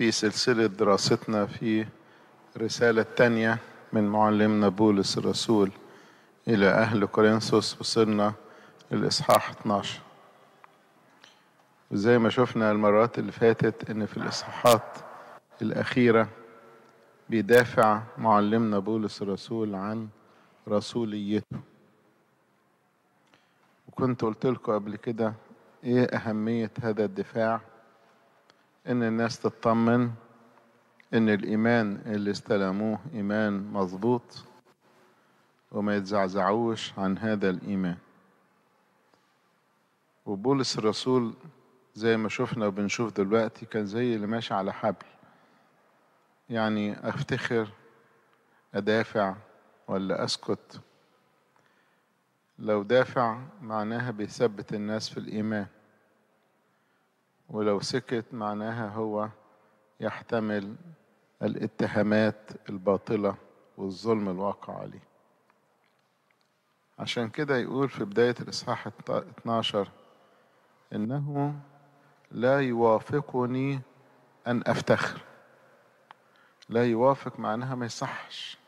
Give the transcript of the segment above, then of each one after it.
في سلسلة دراستنا في رسالة تانية من معلمنا بولس الرسول إلى أهل كورنثوس وصلنا الإصحاح 12 وزي ما شفنا المرات اللي فاتت إن في الإصحاحات الأخيرة بيدافع معلمنا بولس الرسول عن رسوليته وكنت قلت لكم قبل كده إيه أهمية هذا الدفاع ان الناس تطمن ان الايمان اللي استلموه ايمان مظبوط وما يتزعزعوش عن هذا الايمان وبولس الرسول زي ما شفنا وبنشوف دلوقتي كان زي اللي ماشي على حبل يعني افتخر ادافع ولا اسكت لو دافع معناها بيثبت الناس في الايمان ولو سكت معناها هو يحتمل الاتهامات الباطلة والظلم الواقع عليه عشان كده يقول في بداية الإصحاح 12 إنه لا يوافقني أن أفتخر لا يوافق معناها ما يصحش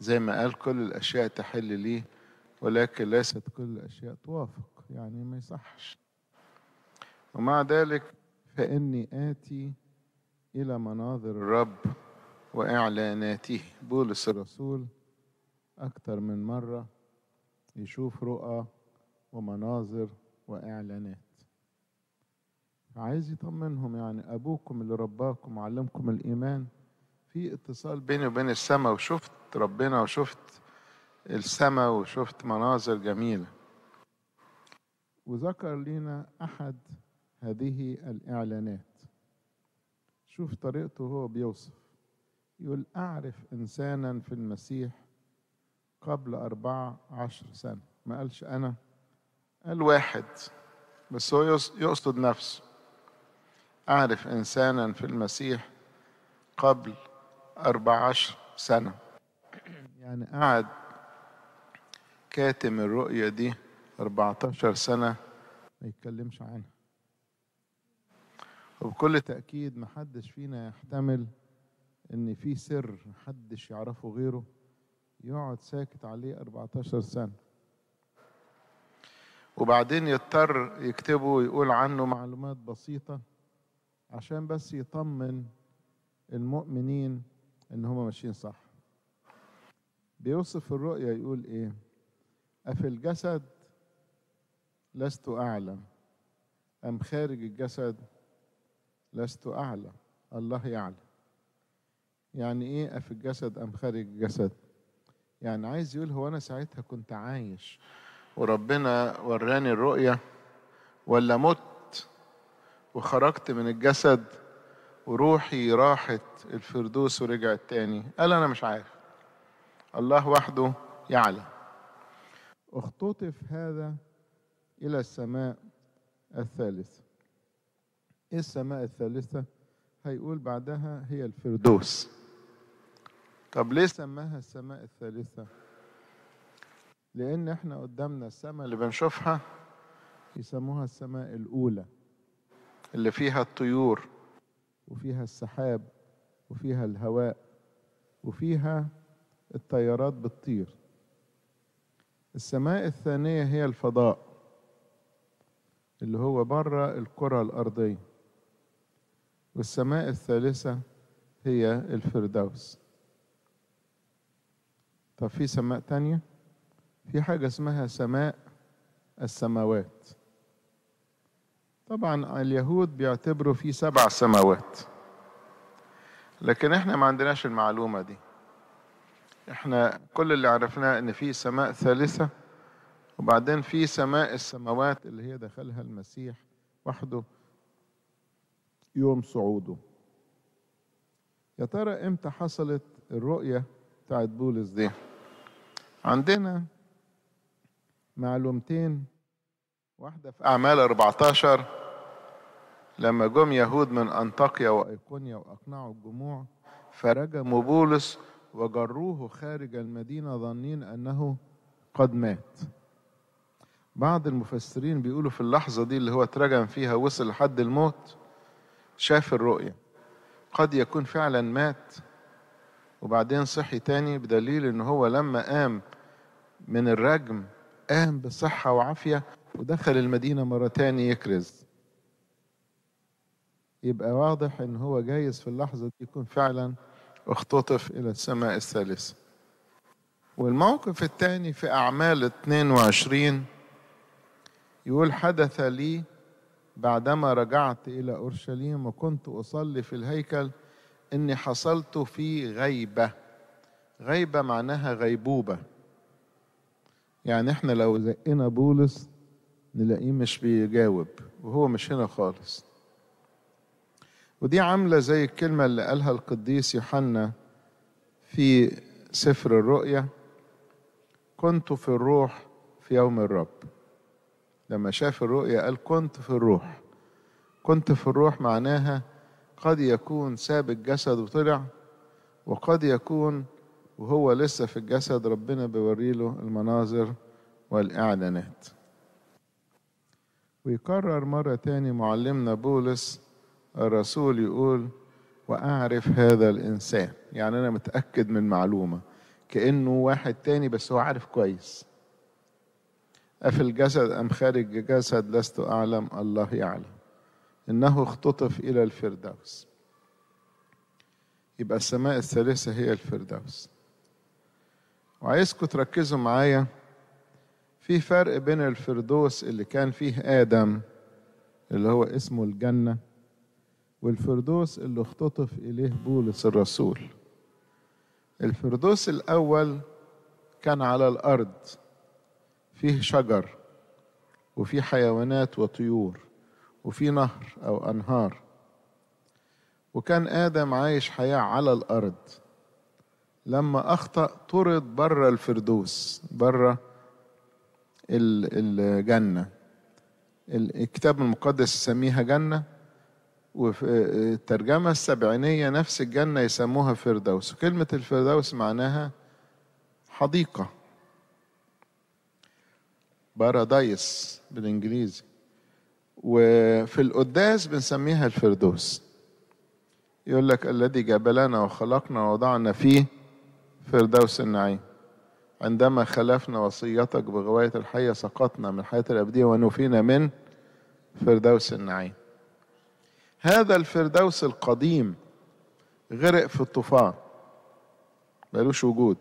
زي ما قال كل الأشياء تحل لي ولكن ليست كل الأشياء توافق يعني ما يصحش ومع ذلك فإني آتي إلى مناظر الرب وإعلاناته بولس الرسول أكثر من مرة يشوف رؤى ومناظر وإعلانات عايز يطمنهم يعني أبوكم اللي رباكم وعلمكم الإيمان في اتصال بيني وبين السماء وشفت ربنا وشفت السماء وشفت مناظر جميلة وذكر لينا أحد هذه الإعلانات شوف طريقته هو بيوصف يقول أعرف إنسانا في المسيح قبل أربعة عشر سنة ما قالش أنا قال واحد بس هو يقصد نفسه أعرف إنسانا في المسيح قبل أربعة عشر سنة يعني قعد كاتم الرؤية دي 14 سنة ما يتكلمش عنها وبكل تأكيد محدش فينا يحتمل إن في سر محدش يعرفه غيره يقعد ساكت عليه 14 سنة وبعدين يضطر يكتبه ويقول عنه معلومات بسيطة عشان بس يطمن المؤمنين إن هما ماشيين صح بيوصف الرؤيا يقول إيه أفي الجسد لست أعلم أم خارج الجسد لست أعلى الله يعلم يعني إيه أفي الجسد أم خارج الجسد يعني عايز يقول هو أنا ساعتها كنت عايش وربنا وراني الرؤية ولا مت وخرجت من الجسد وروحي راحت الفردوس ورجعت تاني قال أنا مش عارف الله وحده يعلم اختطف هذا إلى السماء الثالث السماء الثالثة هيقول بعدها هي الفردوس طب ليه سماها السماء الثالثة لأن احنا قدامنا السماء اللي بنشوفها يسموها السماء الأولى اللي فيها الطيور وفيها السحاب وفيها الهواء وفيها الطيارات بتطير السماء الثانية هي الفضاء اللي هو بره الكرة الأرضية والسماء الثالثة هي الفردوس طب في سماء تانية في حاجة اسمها سماء السماوات طبعا اليهود بيعتبروا في سبع سماوات لكن احنا ما عندناش المعلومة دي احنا كل اللي عرفناه ان في سماء ثالثة وبعدين في سماء السماوات اللي هي دخلها المسيح وحده يوم صعوده يا ترى امتى حصلت الرؤية بتاعت بولس دي عندنا معلومتين واحدة في أعمال 14 لما جم يهود من أنطاكيا وأيقونيا وأقنعوا الجموع فرجموا بولس وجروه خارج المدينة ظنين أنه قد مات بعض المفسرين بيقولوا في اللحظة دي اللي هو اترجم فيها وصل لحد الموت شاف الرؤية قد يكون فعلا مات وبعدين صحي تاني بدليل ان هو لما قام من الرجم قام بصحة وعافية ودخل المدينة مرة تاني يكرز يبقى واضح ان هو جايز في اللحظة دي يكون فعلا اختطف الى السماء الثالثة والموقف الثاني في اعمال 22 يقول حدث لي بعدما رجعت إلى أورشليم وكنت أصلي في الهيكل إني حصلت في غيبة غيبة معناها غيبوبة يعني إحنا لو زقنا بولس نلاقيه مش بيجاوب وهو مش هنا خالص ودي عاملة زي الكلمة اللي قالها القديس يوحنا في سفر الرؤيا كنت في الروح في يوم الرب لما شاف الرؤيا قال كنت في الروح كنت في الروح معناها قد يكون ساب الجسد وطلع وقد يكون وهو لسه في الجسد ربنا بيوريله المناظر والإعلانات ويكرر مرة تاني معلمنا بولس الرسول يقول وأعرف هذا الإنسان يعني أنا متأكد من معلومة كأنه واحد تاني بس هو عارف كويس أفي الجسد أم خارج الجسد لست أعلم الله يعلم إنه اختطف إلى الفردوس يبقى السماء الثالثة هي الفردوس وعايزكم تركزوا معايا في فرق بين الفردوس اللي كان فيه آدم اللي هو اسمه الجنة والفردوس اللي اختطف إليه بولس الرسول الفردوس الأول كان على الأرض فيه شجر وفي حيوانات وطيور وفي نهر أو أنهار وكان آدم عايش حياة على الأرض لما أخطأ طرد بره الفردوس بره الجنة الكتاب المقدس يسميها جنة وفي الترجمة السبعينية نفس الجنة يسموها فردوس وكلمة الفردوس معناها حديقة بارادايس بالانجليزي وفي القداس بنسميها الفردوس يقول لك الذي جبلنا وخلقنا ووضعنا فيه فردوس النعيم عندما خلفنا وصيتك بغواية الحية سقطنا من الحياة الأبدية ونفينا من فردوس النعيم هذا الفردوس القديم غرق في الطوفان ملوش وجود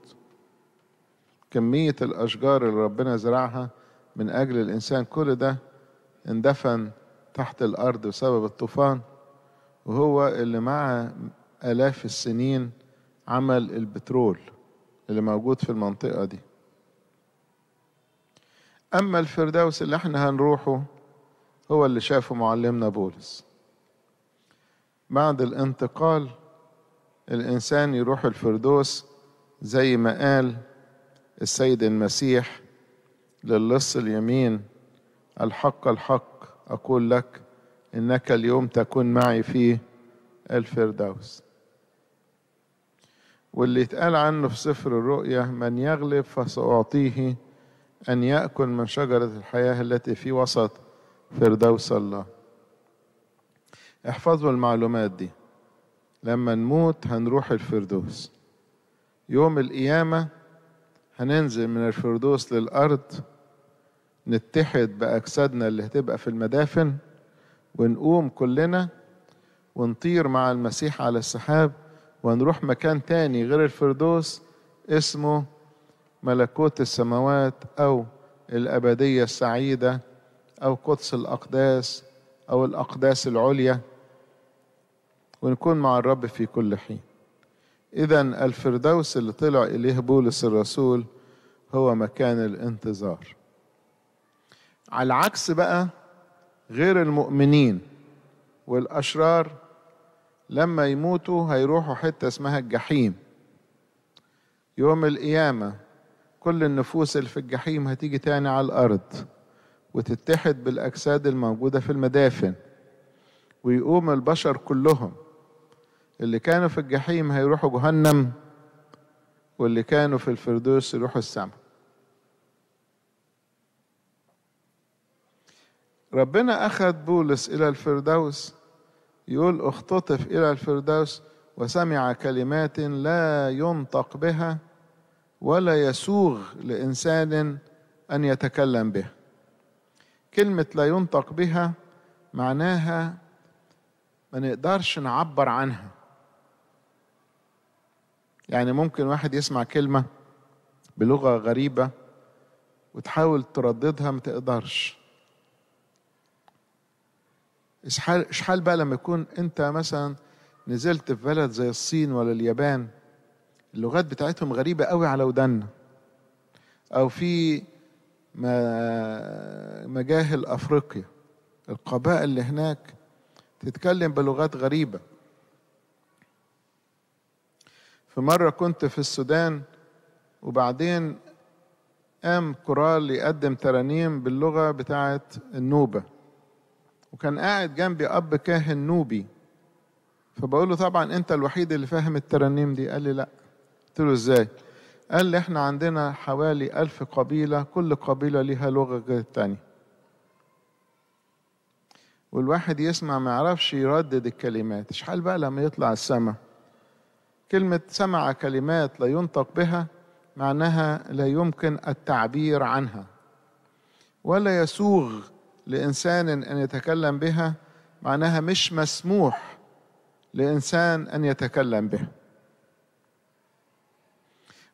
كمية الأشجار اللي ربنا زرعها من أجل الإنسان كل ده اندفن تحت الأرض بسبب الطوفان وهو اللي مع آلاف السنين عمل البترول اللي موجود في المنطقة دي أما الفردوس اللي احنا هنروحه هو اللي شافه معلمنا بولس بعد الانتقال الإنسان يروح الفردوس زي ما قال السيد المسيح للص اليمين الحق الحق أقول لك إنك اليوم تكون معي في الفردوس واللي اتقال عنه في سفر الرؤيا من يغلب فسأعطيه أن يأكل من شجرة الحياة التي في وسط فردوس الله احفظوا المعلومات دي لما نموت هنروح الفردوس يوم القيامة هننزل من الفردوس للأرض نتحد بأجسادنا اللي هتبقى في المدافن ونقوم كلنا ونطير مع المسيح على السحاب ونروح مكان تاني غير الفردوس اسمه ملكوت السماوات أو الأبدية السعيدة أو قدس الأقداس أو الأقداس العليا ونكون مع الرب في كل حين إذا الفردوس اللي طلع إليه بولس الرسول هو مكان الانتظار على العكس بقى غير المؤمنين والأشرار لما يموتوا هيروحوا حتة اسمها الجحيم يوم القيامة كل النفوس اللي في الجحيم هتيجي تاني على الأرض وتتحد بالأجساد الموجودة في المدافن ويقوم البشر كلهم اللي كانوا في الجحيم هيروحوا جهنم واللي كانوا في الفردوس يروحوا السماء ربنا أخذ بولس إلى الفردوس يقول اختطف إلى الفردوس وسمع كلمات لا ينطق بها ولا يسوغ لإنسان أن يتكلم بها كلمة لا ينطق بها معناها ما نقدرش نعبر عنها يعني ممكن واحد يسمع كلمة بلغة غريبة وتحاول ترددها ما تقدرش شحال شحال بقى لما يكون انت مثلا نزلت في بلد زي الصين ولا اليابان اللغات بتاعتهم غريبة قوي على ودنا أو في مجاهل أفريقيا القبائل اللي هناك تتكلم بلغات غريبة في مرة كنت في السودان وبعدين قام كورال يقدم ترانيم باللغة بتاعت النوبة وكان قاعد جنبي أب كاهن نوبي فبقول له طبعا أنت الوحيد اللي فاهم الترانيم دي قال لي لأ قلت له إزاي قال لي إحنا عندنا حوالي ألف قبيلة كل قبيلة ليها لغة غير التانية والواحد يسمع ما يعرفش يردد الكلمات حال بقى لما يطلع السماء كلمة سمع كلمات لا ينطق بها معناها لا يمكن التعبير عنها ولا يسوغ لانسان ان يتكلم بها معناها مش مسموح لانسان ان يتكلم بها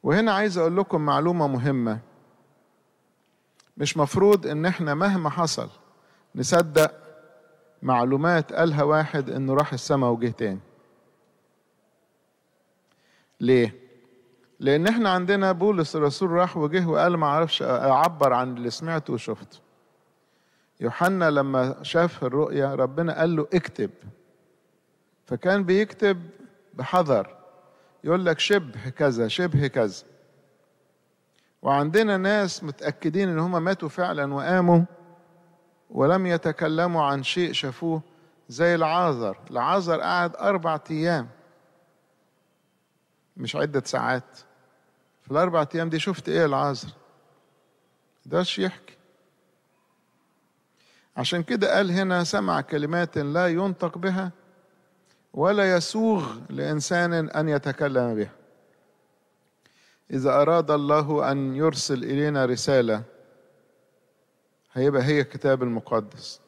وهنا عايز اقول لكم معلومه مهمه مش مفروض ان احنا مهما حصل نصدق معلومات قالها واحد انه راح السماء وجه تاني ليه لان احنا عندنا بولس الرسول راح وجه وقال ما اعرفش اعبر عن اللي سمعته وشفته يوحنا لما شاف الرؤيا ربنا قال له اكتب فكان بيكتب بحذر يقول لك شبه كذا شبه كذا وعندنا ناس متأكدين ان هم ماتوا فعلا وقاموا ولم يتكلموا عن شيء شافوه زي العازر العازر قعد أربع أيام مش عدة ساعات في الأربع أيام دي شفت إيه العازر ده يحكي عشان كده قال هنا سمع كلمات لا ينطق بها ولا يسوغ لانسان ان يتكلم بها اذا اراد الله ان يرسل الينا رساله هيبقى هي الكتاب المقدس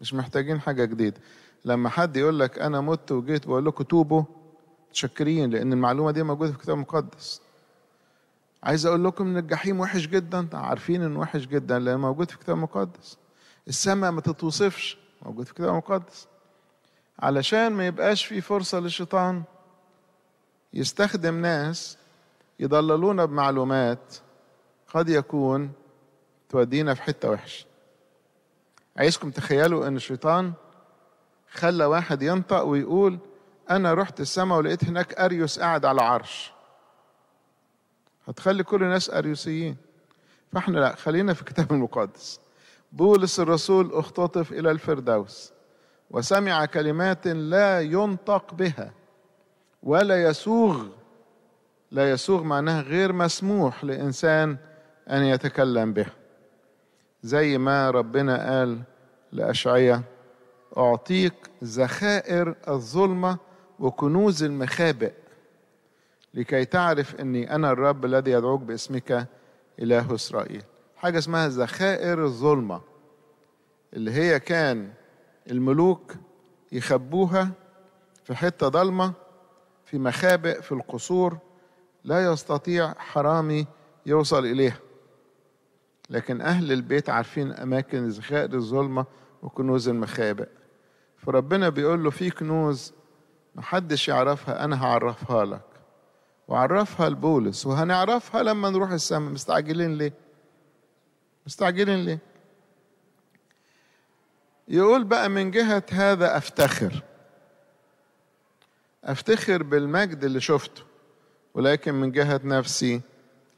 مش محتاجين حاجه جديده لما حد يقول لك انا مت وجيت بقول لكم توبوا متشكرين لان المعلومه دي موجوده في الكتاب المقدس عايز اقول لكم ان الجحيم وحش جدا عارفين انه وحش جدا لان موجود في الكتاب المقدس السماء ما تتوصفش موجود في الكتاب المقدس علشان ما يبقاش في فرصة للشيطان يستخدم ناس يضللونا بمعلومات قد يكون تودينا في حتة وحشة عايزكم تخيلوا ان الشيطان خلى واحد ينطق ويقول انا رحت السماء ولقيت هناك اريوس قاعد على عرش هتخلي كل الناس اريوسيين فاحنا لا خلينا في الكتاب المقدس بولس الرسول اختطف الى الفردوس وسمع كلمات لا ينطق بها ولا يسوغ لا يسوغ معناها غير مسموح لانسان ان يتكلم بها زي ما ربنا قال لاشعيا اعطيك ذخائر الظلمه وكنوز المخابئ لكي تعرف اني انا الرب الذي يدعوك باسمك اله اسرائيل حاجة اسمها ذخائر الظلمة اللي هي كان الملوك يخبوها في حتة ضلمة في مخابئ في القصور لا يستطيع حرامي يوصل إليها لكن أهل البيت عارفين أماكن ذخائر الظلمة وكنوز المخابئ فربنا بيقول له في كنوز محدش يعرفها أنا هعرفها لك وعرفها لبولس وهنعرفها لما نروح السماء مستعجلين ليه مستعجلين ليه يقول بقى من جهة هذا أفتخر أفتخر بالمجد اللي شفته ولكن من جهة نفسي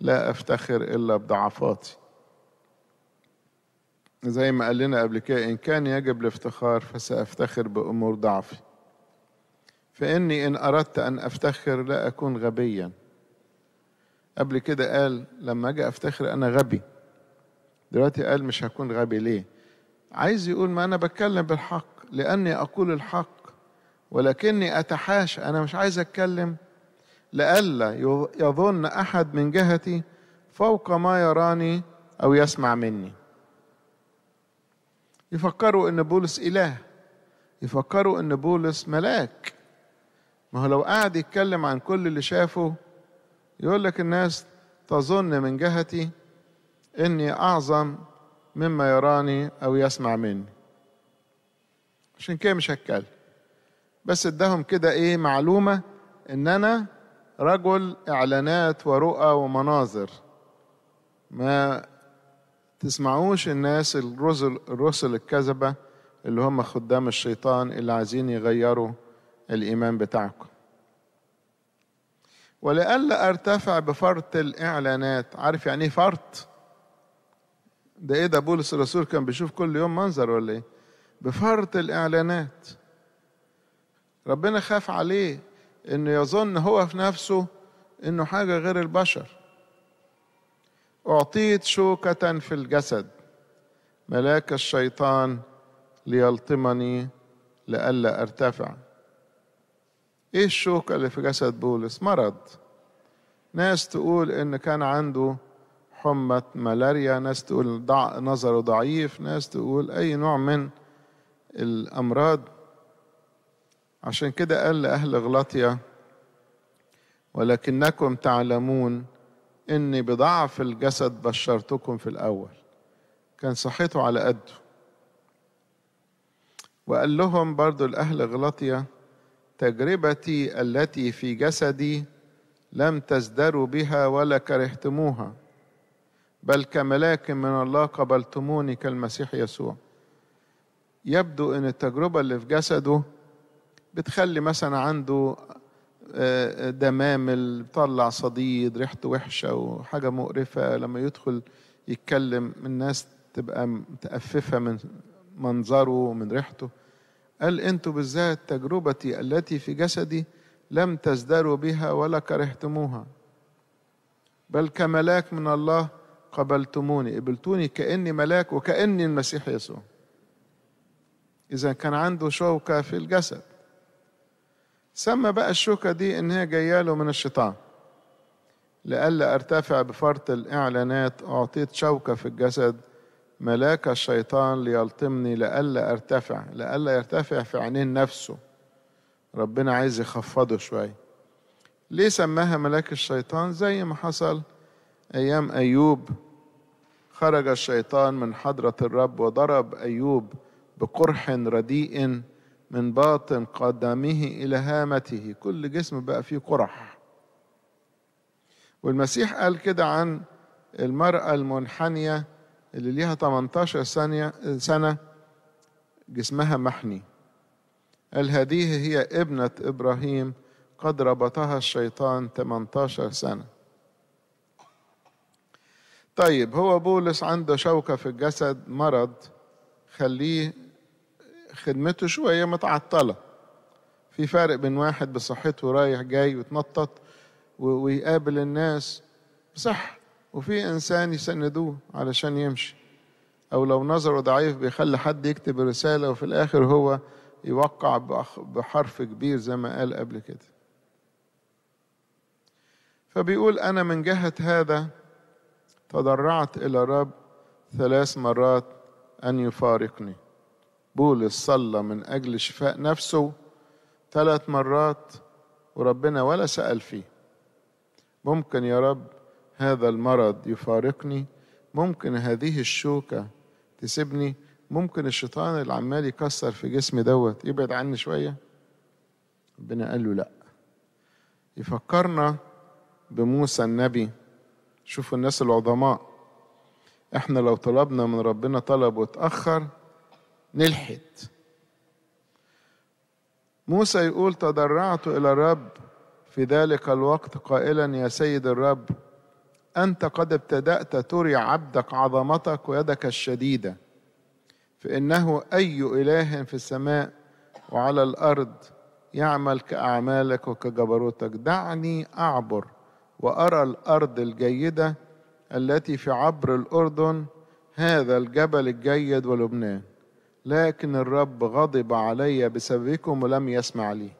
لا أفتخر إلا بضعفاتي زي ما قال لنا قبل كده إن كان يجب الافتخار فسأفتخر بأمور ضعفي فإني إن أردت أن أفتخر لا أكون غبيا قبل كده قال لما أجي أفتخر أنا غبي دلوقتي قال مش هكون غبي ليه عايز يقول ما أنا بتكلم بالحق لأني أقول الحق ولكني أتحاشى أنا مش عايز أتكلم لئلا يظن أحد من جهتي فوق ما يراني أو يسمع مني يفكروا إن بولس إله يفكروا إن بولس ملاك ما هو لو قعد يتكلم عن كل اللي شافه يقول لك الناس تظن من جهتي إني أعظم مما يراني أو يسمع مني عشان كده مش هتكلم بس اداهم كده إيه معلومة إن أنا رجل إعلانات ورؤى ومناظر ما تسمعوش الناس الرسل الرسل الكذبة اللي هم خدام الشيطان اللي عايزين يغيروا الإيمان بتاعكم ولئلا أرتفع بفرط الإعلانات عارف يعني إيه فرط؟ ده ايه ده بولس الرسول كان بيشوف كل يوم منظر ولا ايه بفرط الاعلانات ربنا خاف عليه انه يظن هو في نفسه انه حاجه غير البشر اعطيت شوكه في الجسد ملاك الشيطان ليلطمني لئلا ارتفع ايه الشوكه اللي في جسد بولس مرض ناس تقول ان كان عنده حمى ملاريا ناس تقول ضع نظره ضعيف ناس تقول أي نوع من الأمراض عشان كده قال لأهل غلاطيا ولكنكم تعلمون إني بضعف الجسد بشرتكم في الأول كان صحته على قده وقال لهم برضو الأهل غلاطيا تجربتي التي في جسدي لم تزدروا بها ولا كرهتموها بل كملاك من الله قبلتموني كالمسيح يسوع يبدو ان التجربه اللي في جسده بتخلي مثلا عنده آه، آه، دمامل بيطلع صديد ريحته وحشه وحاجه مقرفه لما يدخل يتكلم الناس تبقى متأففة من منظره ومن ريحته قال انتوا بالذات تجربتي التي في جسدي لم تزدروا بها ولا كرهتموها بل كملاك من الله قبلتموني قبلتوني كأني ملاك وكأني المسيح يسوع إذا كان عنده شوكة في الجسد سمى بقى الشوكة دي إن هي جاية له من الشيطان لئلا أرتفع بفرط الإعلانات أعطيت شوكة في الجسد ملاك الشيطان ليلطمني لئلا أرتفع لئلا يرتفع في عينين نفسه ربنا عايز يخفضه شوية ليه سماها ملاك الشيطان زي ما حصل أيام أيوب خرج الشيطان من حضرة الرب وضرب أيوب بقرح رديء من باطن قدمه إلى هامته كل جسم بقى فيه قرح والمسيح قال كده عن المرأة المنحنية اللي ليها 18 سنة, جسمها محني قال هذه هي ابنة إبراهيم قد ربطها الشيطان 18 سنة طيب هو بولس عنده شوكة في الجسد مرض خليه خدمته شوية متعطلة في فرق بين واحد بصحته رايح جاي وتنطط ويقابل الناس بصحة وفي إنسان يسندوه علشان يمشي أو لو نظره ضعيف بيخلي حد يكتب رسالة وفي الآخر هو يوقع بحرف كبير زي ما قال قبل كده فبيقول أنا من جهة هذا تضرعت إلى رب ثلاث مرات أن يفارقني بولس صلى من أجل شفاء نفسه ثلاث مرات وربنا ولا سأل فيه ممكن يا رب هذا المرض يفارقني ممكن هذه الشوكة تسيبني ممكن الشيطان اللي عمال يكسر في جسمي دوت يبعد عني شوية ربنا قال له لأ يفكرنا بموسى النبي شوفوا الناس العظماء احنا لو طلبنا من ربنا طلب وتأخر نلحد موسى يقول تضرعت إلى الرب في ذلك الوقت قائلا يا سيد الرب أنت قد ابتدأت تري عبدك عظمتك ويدك الشديدة فإنه أي إله في السماء وعلى الأرض يعمل كأعمالك وكجبروتك دعني أعبر وأرى الأرض الجيدة التي في عبر الأردن هذا الجبل الجيد ولبنان لكن الرب غضب علي بسببكم ولم يسمع لي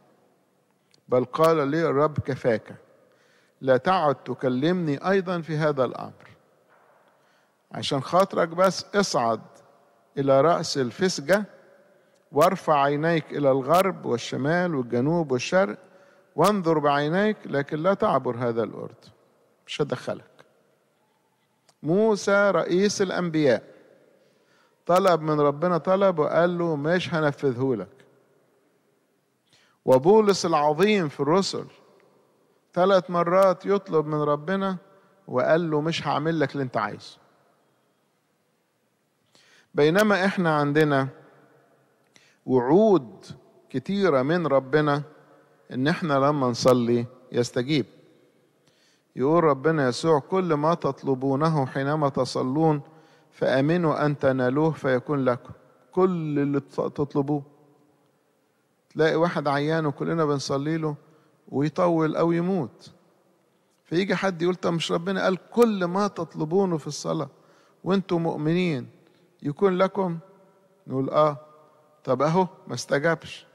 بل قال لي الرب كفاك لا تعد تكلمني أيضا في هذا الأمر عشان خاطرك بس اصعد إلى رأس الفسجة وارفع عينيك إلى الغرب والشمال والجنوب والشرق وانظر بعينيك لكن لا تعبر هذا الأرض مش هدخلك موسى رئيس الأنبياء طلب من ربنا طلب وقال له مش هنفذهولك وبولس العظيم في الرسل ثلاث مرات يطلب من ربنا وقال له مش هعمل لك اللي انت عايزه بينما احنا عندنا وعود كتيره من ربنا ان احنا لما نصلي يستجيب يقول ربنا يسوع كل ما تطلبونه حينما تصلون فامنوا ان تنالوه فيكون لكم كل اللي تطلبوه تلاقي واحد عيان وكلنا بنصلي له ويطول او يموت فيجي حد يقول طب مش ربنا قال كل ما تطلبونه في الصلاه وانتم مؤمنين يكون لكم نقول اه طب اهو ما استجابش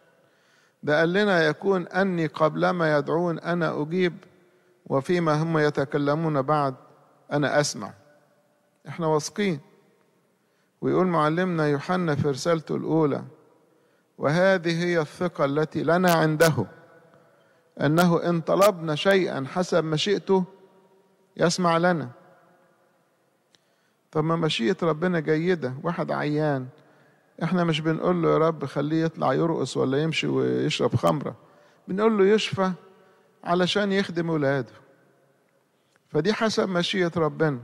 ده قال لنا يكون أني قبلما يدعون أنا أجيب وفيما هم يتكلمون بعد أنا أسمع احنا واثقين ويقول معلمنا يوحنا في رسالته الأولى وهذه هي الثقة التي لنا عنده أنه إن طلبنا شيئا حسب مشيئته يسمع لنا طب ما مشيئة ربنا جيدة واحد عيان احنا مش بنقول له يا رب خليه يطلع يرقص ولا يمشي ويشرب خمرة بنقول له يشفى علشان يخدم ولاده فدي حسب مشيئة ربنا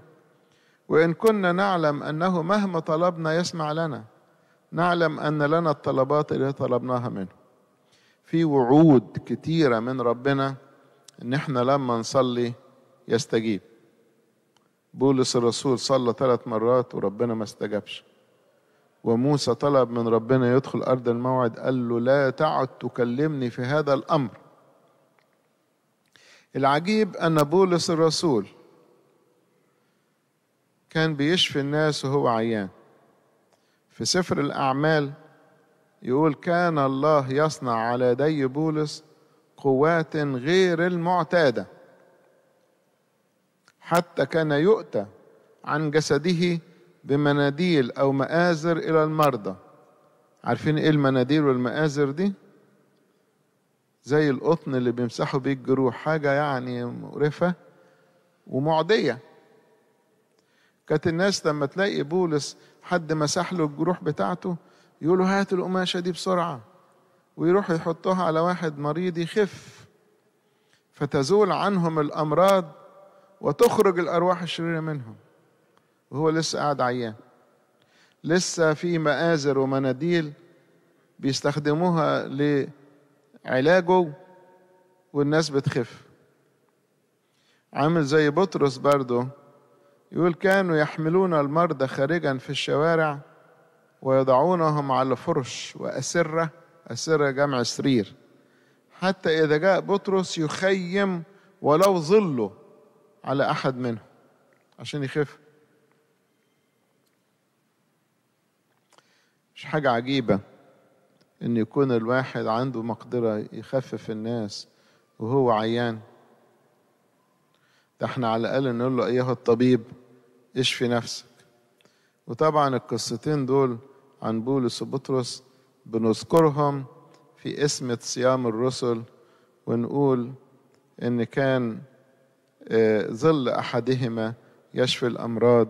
وإن كنا نعلم أنه مهما طلبنا يسمع لنا نعلم أن لنا الطلبات اللي طلبناها منه في وعود كتيرة من ربنا إن إحنا لما نصلي يستجيب بولس الرسول صلى ثلاث مرات وربنا ما استجابش وموسى طلب من ربنا يدخل أرض الموعد قال له لا تعد تكلمني في هذا الأمر العجيب أن بولس الرسول كان بيشفي الناس وهو عيان في سفر الأعمال يقول كان الله يصنع على يدي بولس قوات غير المعتاده حتى كان يؤتى عن جسده بمناديل أو مآزر إلى المرضى عارفين إيه المناديل والمآزر دي؟ زي القطن اللي بيمسحوا بيه الجروح حاجة يعني مقرفة ومعدية كانت الناس لما تلاقي بولس حد مسح له الجروح بتاعته يقولوا هات القماشة دي بسرعة ويروحوا يحطوها على واحد مريض يخف فتزول عنهم الأمراض وتخرج الأرواح الشريرة منهم وهو لسه قاعد عيان لسه في مآزر ومناديل بيستخدموها لعلاجه والناس بتخف عامل زي بطرس برضه يقول كانوا يحملون المرضى خارجا في الشوارع ويضعونهم على فرش وأسرة أسرة جمع سرير حتى إذا جاء بطرس يخيم ولو ظله على أحد منهم عشان يخف مش حاجة عجيبة إن يكون الواحد عنده مقدرة يخفف الناس وهو عيان ده احنا على الأقل نقول له أيها الطبيب اشفي نفسك وطبعا القصتين دول عن بولس وبطرس بنذكرهم في اسم صيام الرسل ونقول إن كان آه، ظل أحدهما يشفي الأمراض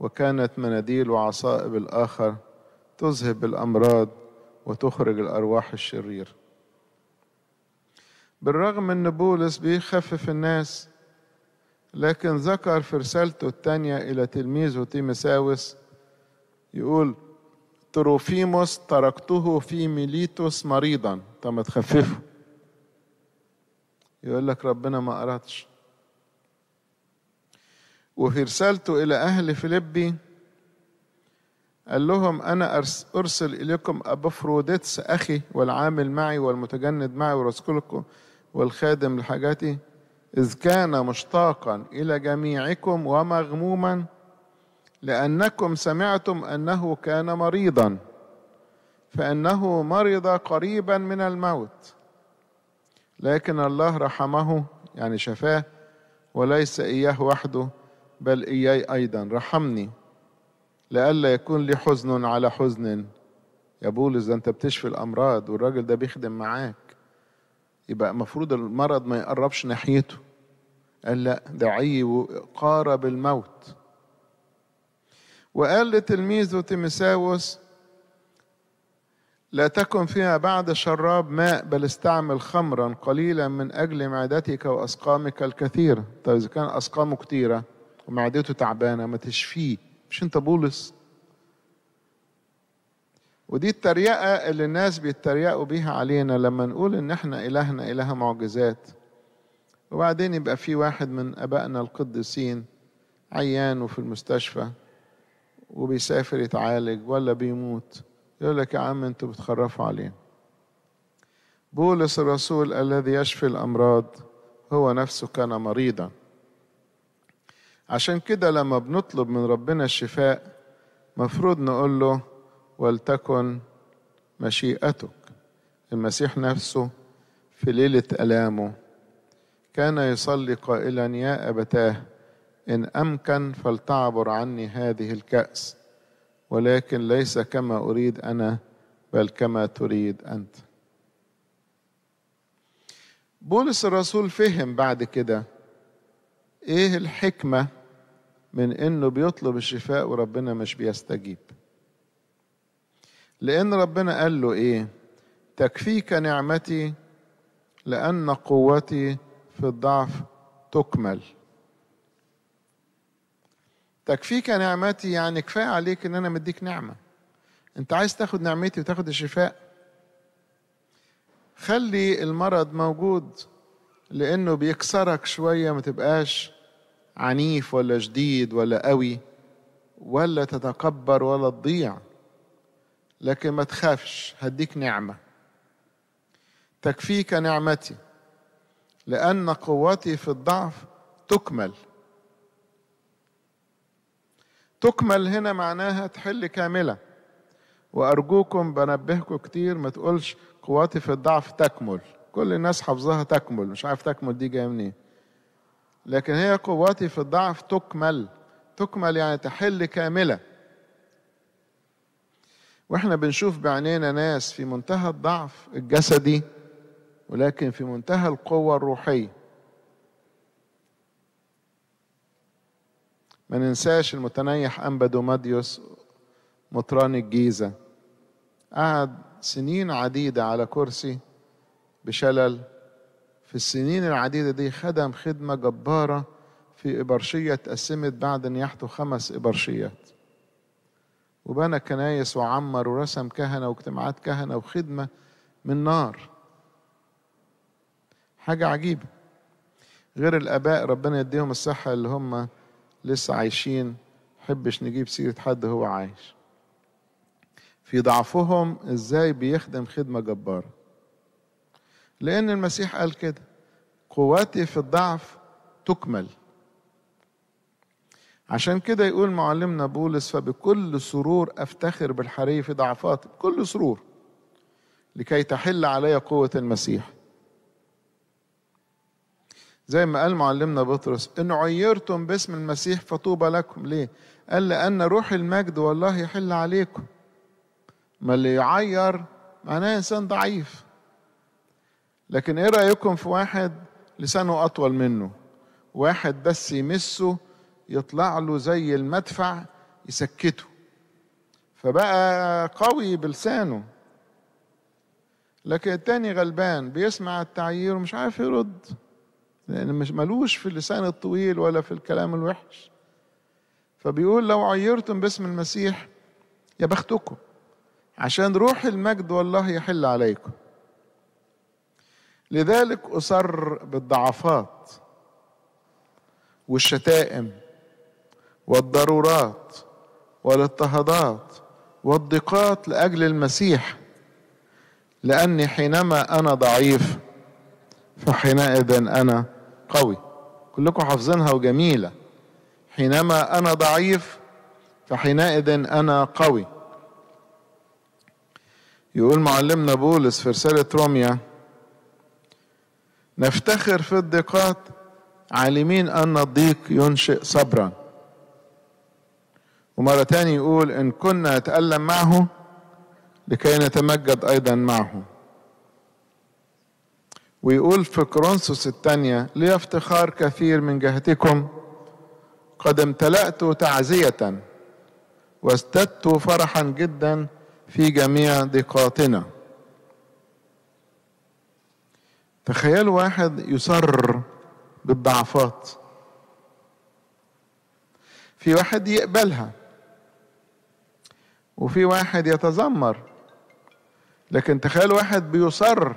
وكانت مناديل وعصائب الآخر تذهب الأمراض وتخرج الأرواح الشريرة بالرغم أن بولس بيخفف الناس لكن ذكر في رسالته الثانية إلى تلميذه تيمساوس يقول تروفيموس تركته في ميليتوس مريضا طب ما تخففه يقول لك ربنا ما أردش وفي رسالته إلى أهل فيلبي قال لهم أنا أرسل إليكم أبافروديتس أخي والعامل معي والمتجند معي ورسولكم والخادم لحاجاتي إذ كان مشتاقا إلى جميعكم ومغموما لأنكم سمعتم أنه كان مريضا فإنه مرض قريبا من الموت لكن الله رحمه يعني شفاه وليس إياه وحده بل إياي أيضا رحمني لئلا يكون لي حزن على حزن يا بولس ده انت بتشفي الامراض والراجل ده بيخدم معاك يبقى المفروض المرض ما يقربش ناحيته قال لا دعيه وقارب الموت وقال لتلميذه تيمساوس لا تكن فيها بعد شراب ماء بل استعمل خمرا قليلا من أجل معدتك وأسقامك الكثيرة طيب إذا كان أسقامه كثيره ومعدته تعبانة ما تشفيه مش انت بولس ودي التريقة اللي الناس بيتريقوا بيها علينا لما نقول ان احنا الهنا اله معجزات وبعدين يبقى في واحد من ابائنا القديسين عيان وفي المستشفى وبيسافر يتعالج ولا بيموت يقول لك يا عم انتوا بتخرفوا علينا بولس الرسول الذي يشفي الامراض هو نفسه كان مريضا عشان كده لما بنطلب من ربنا الشفاء مفروض نقول له ولتكن مشيئتك المسيح نفسه في ليلة ألامه كان يصلي قائلا يا أبتاه إن أمكن فلتعبر عني هذه الكأس ولكن ليس كما أريد أنا بل كما تريد أنت بولس الرسول فهم بعد كده إيه الحكمة من انه بيطلب الشفاء وربنا مش بيستجيب لان ربنا قال له ايه تكفيك نعمتي لان قوتي في الضعف تكمل تكفيك نعمتي يعني كفايه عليك ان انا مديك نعمه انت عايز تاخد نعمتي وتاخد الشفاء خلي المرض موجود لانه بيكسرك شويه ما تبقاش عنيف ولا شديد ولا قوي ولا تتكبر ولا تضيع لكن ما تخافش هديك نعمة تكفيك نعمتي لأن قوتي في الضعف تكمل تكمل هنا معناها تحل كاملة وأرجوكم بنبهكم كتير ما تقولش قوتي في الضعف تكمل كل الناس حافظاها تكمل مش عارف تكمل دي جاية منين لكن هي قوتي في الضعف تكمل تكمل يعني تحل كاملة واحنا بنشوف بعنينا ناس في منتهى الضعف الجسدي ولكن في منتهى القوة الروحية ما ننساش المتنيح ماديوس مطران الجيزة قعد سنين عديدة على كرسي بشلل في السنين العديدة دي خدم خدمة جبارة في إبرشية اتقسمت بعد نياحته خمس إبرشيات وبنى كنايس وعمر ورسم كهنة واجتماعات كهنة وخدمة من نار حاجة عجيبة غير الآباء ربنا يديهم الصحة اللي هم لسه عايشين حبش نجيب سيرة حد هو عايش في ضعفهم ازاي بيخدم خدمة جبارة لأن المسيح قال كده قوتي في الضعف تكمل عشان كده يقول معلمنا بولس فبكل سرور أفتخر بالحري في ضعفاتي بكل سرور لكي تحل علي قوة المسيح زي ما قال معلمنا بطرس إن عيرتم باسم المسيح فطوبى لكم ليه؟ قال لأن روح المجد والله يحل عليكم ما اللي يعير معناه إنسان ضعيف لكن ايه رايكم في واحد لسانه اطول منه واحد بس يمسه يطلع له زي المدفع يسكته فبقى قوي بلسانه لكن التاني غلبان بيسمع التعيير ومش عارف يرد لان مش ملوش في اللسان الطويل ولا في الكلام الوحش فبيقول لو عيرتم باسم المسيح يا بختكم عشان روح المجد والله يحل عليكم لذلك أسر بالضعفات والشتائم والضرورات والاضطهادات والضيقات لأجل المسيح لأني حينما أنا ضعيف فحينئذ أنا قوي كلكم حافظينها وجميلة حينما أنا ضعيف فحينئذ أنا قوي يقول معلمنا بولس في رسالة روميا نفتخر في الضيقات عالمين أن الضيق ينشئ صبرا ومرة تاني يقول إن كنا نتألم معه لكي نتمجد أيضا معه ويقول في كرونسوس الثانية لي افتخار كثير من جهتكم قد امتلأت تعزية وازددت فرحا جدا في جميع ضيقاتنا تخيلوا واحد يصر بالضعفات في واحد يقبلها وفي واحد يتذمر لكن تخيل واحد بيصر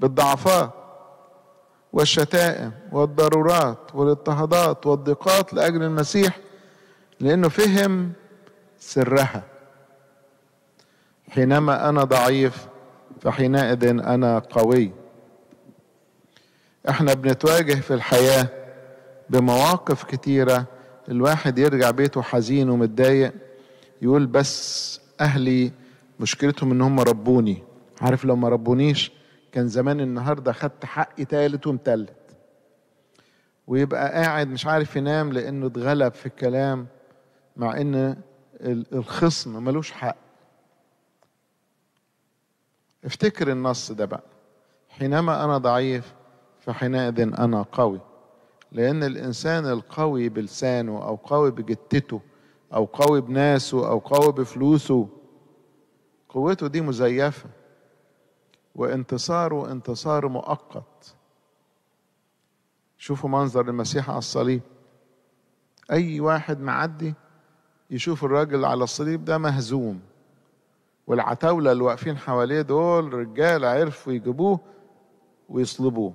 بالضعفات والشتائم والضرورات والاضطهادات والضيقات لاجل المسيح لانه فهم سرها حينما انا ضعيف فحينئذ انا قوي احنا بنتواجه في الحياة بمواقف كتيرة الواحد يرجع بيته حزين ومتضايق يقول بس اهلي مشكلتهم ان هم ربوني عارف لو ما ربونيش كان زمان النهاردة خدت حقي تالت ومتلت ويبقى قاعد مش عارف ينام لانه اتغلب في الكلام مع ان الخصم ملوش حق افتكر النص ده بقى حينما انا ضعيف فحينئذ أنا قوي لأن الإنسان القوي بلسانه أو قوي بجتته أو قوي بناسه أو قوي بفلوسه قوته دي مزيفة وانتصاره انتصار مؤقت شوفوا منظر المسيح على الصليب أي واحد معدي يشوف الراجل على الصليب ده مهزوم والعتاولة اللي واقفين حواليه دول رجال عرفوا يجيبوه ويصلبوه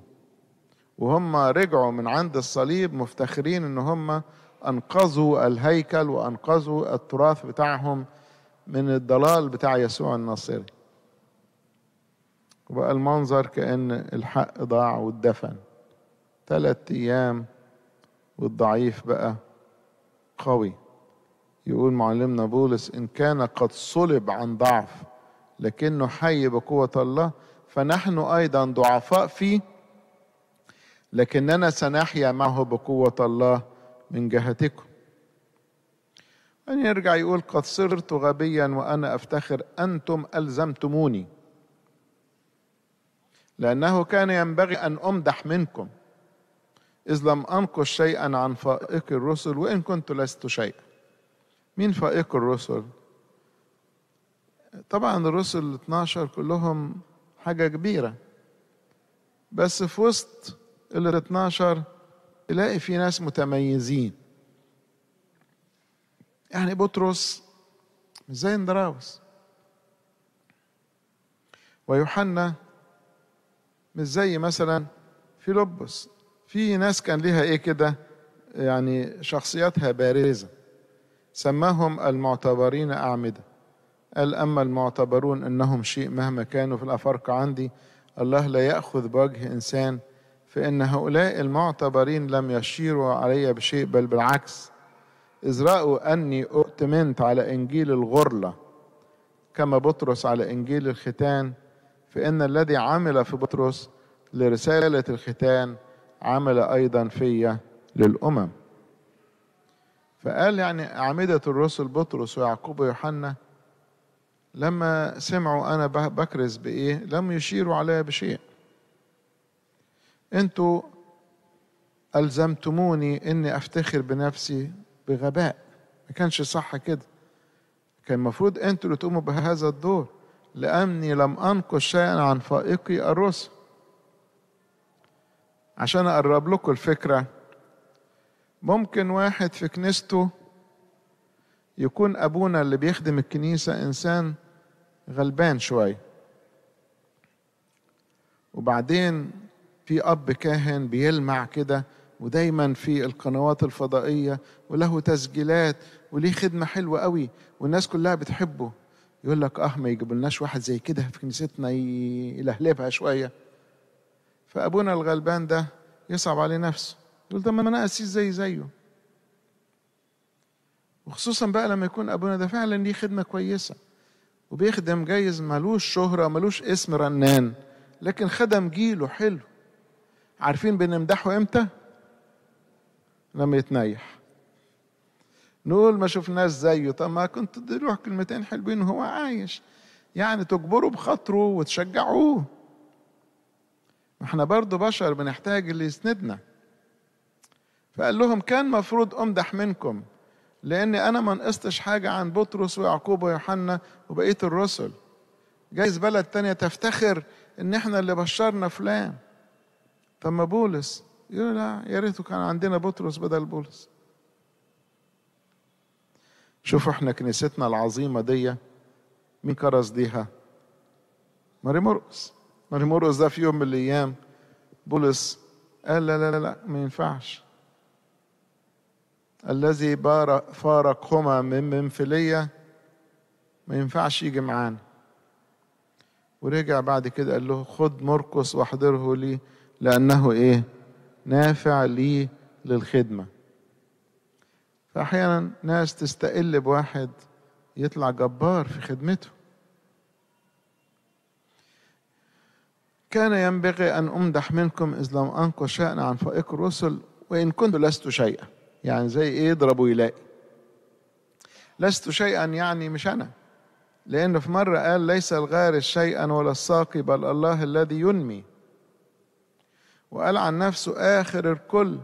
وهم رجعوا من عند الصليب مفتخرين ان هم انقذوا الهيكل وانقذوا التراث بتاعهم من الضلال بتاع يسوع الناصري وبقى المنظر كأن الحق ضاع واتدفن ثلاث أيام والضعيف بقى قوي يقول معلمنا بولس إن كان قد صلب عن ضعف لكنه حي بقوة الله فنحن أيضا ضعفاء فيه لكننا سنحيا معه بقوة الله من جهتكم أن يرجع يقول قد صرت غبيا وأنا أفتخر أنتم ألزمتموني لأنه كان ينبغي أن أمدح منكم إذ لم أنقش شيئا عن فائق الرسل وإن كنت لست شيئا مين فائق الرسل؟ طبعا الرسل 12 كلهم حاجة كبيرة بس في وسط ال 12 تلاقي في ناس متميزين يعني بطرس مش زي اندراوس ويوحنا مش زي مثلا فيلبس في ناس كان ليها ايه كده يعني شخصياتها بارزه سماهم المعتبرين اعمده قال اما المعتبرون انهم شيء مهما كانوا في الافارقه عندي الله لا ياخذ بوجه انسان فإن هؤلاء المعتبرين لم يشيروا علي بشيء بل بالعكس إذ رأوا أني أؤتمنت على إنجيل الغرلة كما بطرس على إنجيل الختان فإن الذي عمل في بطرس لرسالة الختان عمل أيضا في للأمم فقال يعني أعمدة الرسل بطرس ويعقوب ويوحنا لما سمعوا أنا بكرز بإيه لم يشيروا عليها بشيء انتوا ألزمتموني إني أفتخر بنفسي بغباء ما كانش صح كده كان المفروض أنتوا اللي تقوموا بهذا الدور لأني لم أنقص شيئا عن فائقي الرسل عشان أقرب لكم الفكرة ممكن واحد في كنيسته يكون أبونا اللي بيخدم الكنيسة إنسان غلبان شوية وبعدين في اب كاهن بيلمع كده ودايما في القنوات الفضائيه وله تسجيلات وليه خدمه حلوه قوي والناس كلها بتحبه يقول لك اه ما يجيبولناش واحد زي كده في كنيستنا يلهلبها شويه فابونا الغلبان ده يصعب عليه نفسه يقول طب ما انا قسيس زي زيه وخصوصا بقى لما يكون ابونا ده فعلا ليه خدمه كويسه وبيخدم جايز ملوش شهره ملوش اسم رنان لكن خدم جيله حلو عارفين بنمدحه امتى لما يتنيح نقول ما شفناش زيه طب ما كنت تديله كلمتين حلوين وهو عايش يعني تجبره بخاطره وتشجعوه احنا برضو بشر بنحتاج اللي يسندنا فقال لهم كان مفروض امدح منكم لاني انا ما نقصتش حاجه عن بطرس ويعقوب ويوحنا وبقيه الرسل جايز بلد تانية تفتخر ان احنا اللي بشرنا فلان طب ما بولس يقول لا يا ريته كان عندنا بطرس بدل بولس شوفوا احنا كنيستنا العظيمة دي مين كرز ديها ماري مرقس ماري مرقس ده في يوم من الأيام بولس قال لا لا لا, لا ما ينفعش الذي فارقهما من منفلية ما ينفعش يجي معانا ورجع بعد كده قال له خد مرقس واحضره لي لأنه إيه نافع لي للخدمة فأحيانا ناس تستقل بواحد يطلع جبار في خدمته كان ينبغي أن أمدح منكم إذ لم أنقل شأن عن فائق الرسل وإن كنت لست شيئا يعني زي إيه يضرب ويلاقي لست شيئا يعني مش أنا لأنه في مرة قال ليس الغارس شيئا ولا الساقي بل الله الذي ينمي وقال عن نفسه آخر الكل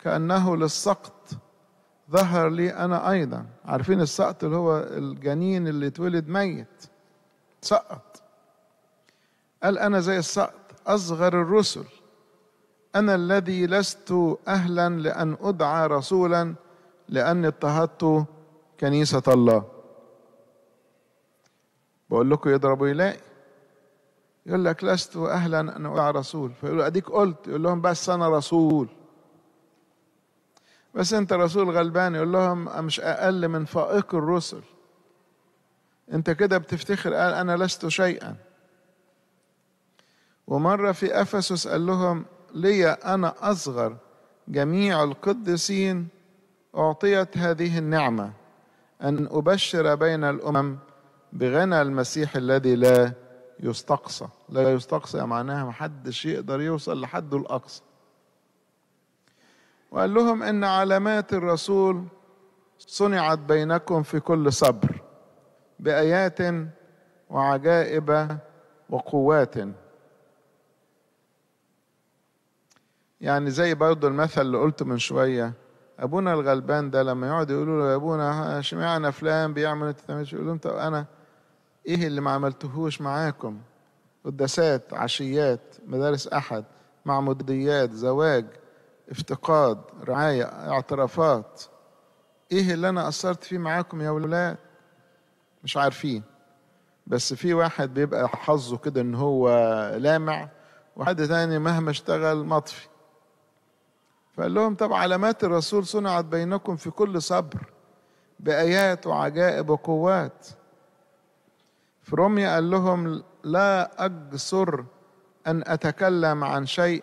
كأنه للسقط ظهر لي أنا أيضا عارفين السقط اللي هو الجنين اللي اتولد ميت سقط قال أنا زي السقط أصغر الرسل أنا الذي لست أهلا لأن أدعى رسولا لأني اضطهدت كنيسة الله بقول لكم يضرب ويلاقي يقول لك لست أهلا أن أطيع رسول فيقول أديك قلت يقول لهم بس أنا رسول بس أنت رسول غلبان يقول لهم مش أقل من فائق الرسل أنت كده بتفتخر قال أنا لست شيئا ومرة في أفسس قال لهم لي أنا أصغر جميع القديسين أعطيت هذه النعمة أن أبشر بين الأمم بغنى المسيح الذي لا يستقصى لا يستقصى معناها محدش يقدر يوصل لحده الأقصى وقال لهم إن علامات الرسول صنعت بينكم في كل صبر بآيات وعجائب وقوات يعني زي برضو المثل اللي قلته من شوية أبونا الغلبان ده لما يقعد يقولوا له يا أبونا شمعنا فلان بيعمل التتميش إيه؟ يقول لهم طب أنا ايه اللي ما عملتهوش معاكم قداسات عشيات مدارس احد معموديات زواج افتقاد رعاية اعترافات ايه اللي انا قصرت فيه معاكم يا ولاد مش عارفين بس في واحد بيبقى حظه كده ان هو لامع وحد تاني مهما اشتغل مطفي فقال لهم طب علامات الرسول صنعت بينكم في كل صبر بآيات وعجائب وقوات في قال لهم لا أجسر أن أتكلم عن شيء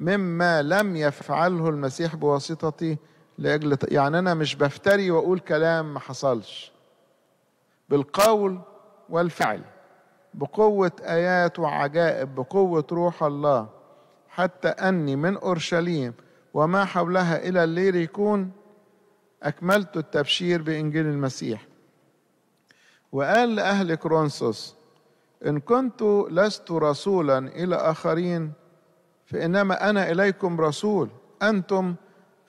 مما لم يفعله المسيح بواسطتي لأجل يعني أنا مش بفتري وأقول كلام ما حصلش بالقول والفعل بقوة آيات وعجائب بقوة روح الله حتى أني من أورشليم وما حولها إلى الليريكون أكملت التبشير بإنجيل المسيح وقال لأهل كرونسوس إن كنت لست رسولا إلى آخرين فإنما أنا إليكم رسول أنتم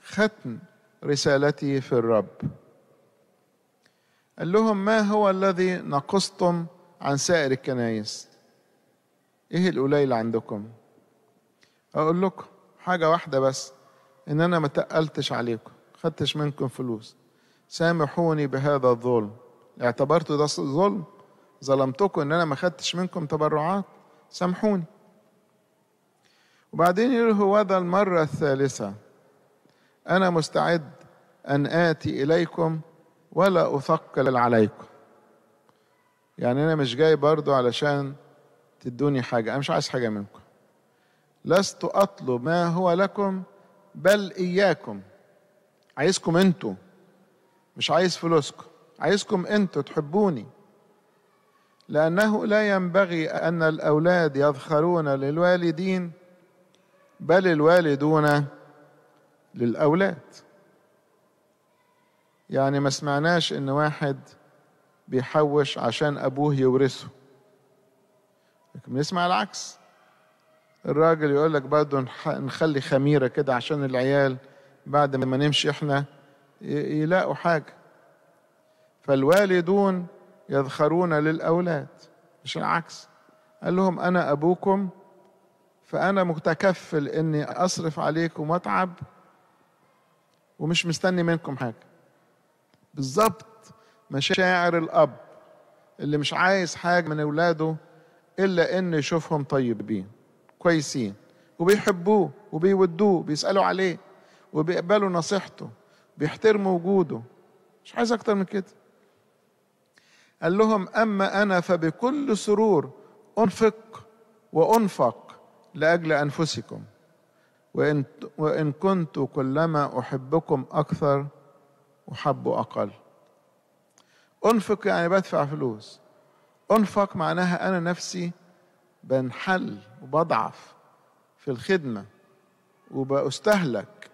ختم رسالتي في الرب قال لهم ما هو الذي نقصتم عن سائر الكنائس ايه القليل عندكم اقول لكم حاجة واحدة بس ان انا ما تقلتش عليكم خدتش منكم فلوس سامحوني بهذا الظلم اعتبرتوا ده ظلم ظلمتكم ان انا ما خدتش منكم تبرعات سامحوني وبعدين يقول هو ده المرة الثالثة أنا مستعد أن آتي إليكم ولا أثقل عليكم يعني أنا مش جاي برضو علشان تدوني حاجة أنا مش عايز حاجة منكم لست أطلب ما هو لكم بل إياكم عايزكم أنتوا مش عايز فلوسكم عايزكم انتوا تحبوني لأنه لا ينبغي أن الأولاد يظهرون للوالدين بل الوالدون للأولاد يعني ما سمعناش إن واحد بيحوش عشان أبوه يورثه لكن بنسمع العكس الراجل يقول لك برضه نخلي خميرة كده عشان العيال بعد ما نمشي إحنا يلاقوا حاجة فالوالدون يذخرون للأولاد مش العكس قال لهم أنا أبوكم فأنا متكفل إني أصرف عليكم وأتعب ومش مستني منكم حاجة بالظبط مشاعر الأب اللي مش عايز حاجة من أولاده إلا إن يشوفهم طيبين كويسين وبيحبوه وبيودوه بيسألوا عليه وبيقبلوا نصيحته بيحترموا وجوده مش عايز أكتر من كده قال لهم أما أنا فبكل سرور أنفق وأنفق لأجل أنفسكم وإن, وإن كنت كلما أحبكم أكثر أحب أقل أنفق يعني بدفع فلوس أنفق معناها أنا نفسي بنحل وبضعف في الخدمة وبأستهلك